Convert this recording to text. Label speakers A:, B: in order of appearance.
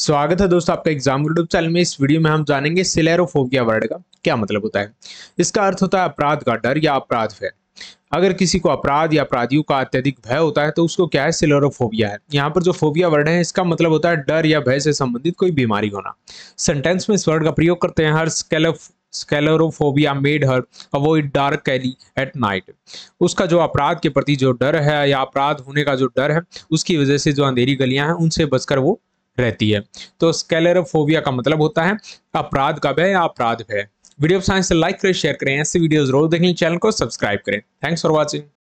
A: स्वागत है दोस्तों आपका एग्जाम यूट्यूब चैनल में इस वीडियो में हम जानेंगे सिलेरोफोबिया वर्ड का क्या मतलब होता है इसका अर्थ होता है अपराध का डर या अपराध भय अगर किसी को अपराध या अपराधियों का अत्यधिक भय होता है तो उसको क्या है सिलेरोफोबिया है यहाँ पर जो फोबिया वर्ड है इसका मतलब होता है डर या भय से संबंधित कोई बीमारी होना सेंटेंस में इस वर्ड का प्रयोग करते हैं हर स्केलफ स्केलोरोफोबिया मेड हर अवॉइड डार्क कैली एट नाइट उसका जो अपराध के प्रति जो डर है या अपराध होने का जो डर है उसकी वजह से जो अंधेरी गलियां हैं उनसे बचकर वो रहती है तो स्कैलरोफोबिया का मतलब होता है अपराध का भय या अपराध भय वीडियो साइंस लाइक करें शेयर करें ऐसे वीडियो जरूर देखें चैनल को सब्सक्राइब करें थैंक्स फॉर वॉचिंग